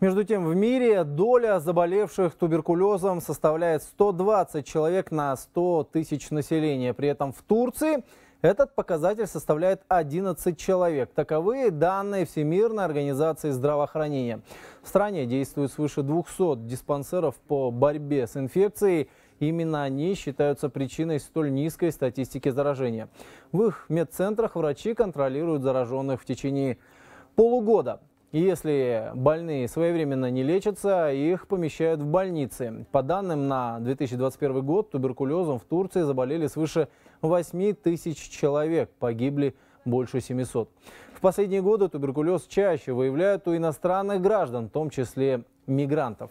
Между тем, в мире доля заболевших туберкулезом составляет 120 человек на 100 тысяч населения. При этом в Турции этот показатель составляет 11 человек. Таковы данные Всемирной организации здравоохранения. В стране действует свыше 200 диспансеров по борьбе с инфекцией. Именно они считаются причиной столь низкой статистики заражения. В их медцентрах врачи контролируют зараженных в течение полугода. Если больные своевременно не лечатся, их помещают в больницы. По данным на 2021 год, туберкулезом в Турции заболели свыше 8 тысяч человек, погибли больше 700. В последние годы туберкулез чаще выявляют у иностранных граждан, в том числе мигрантов.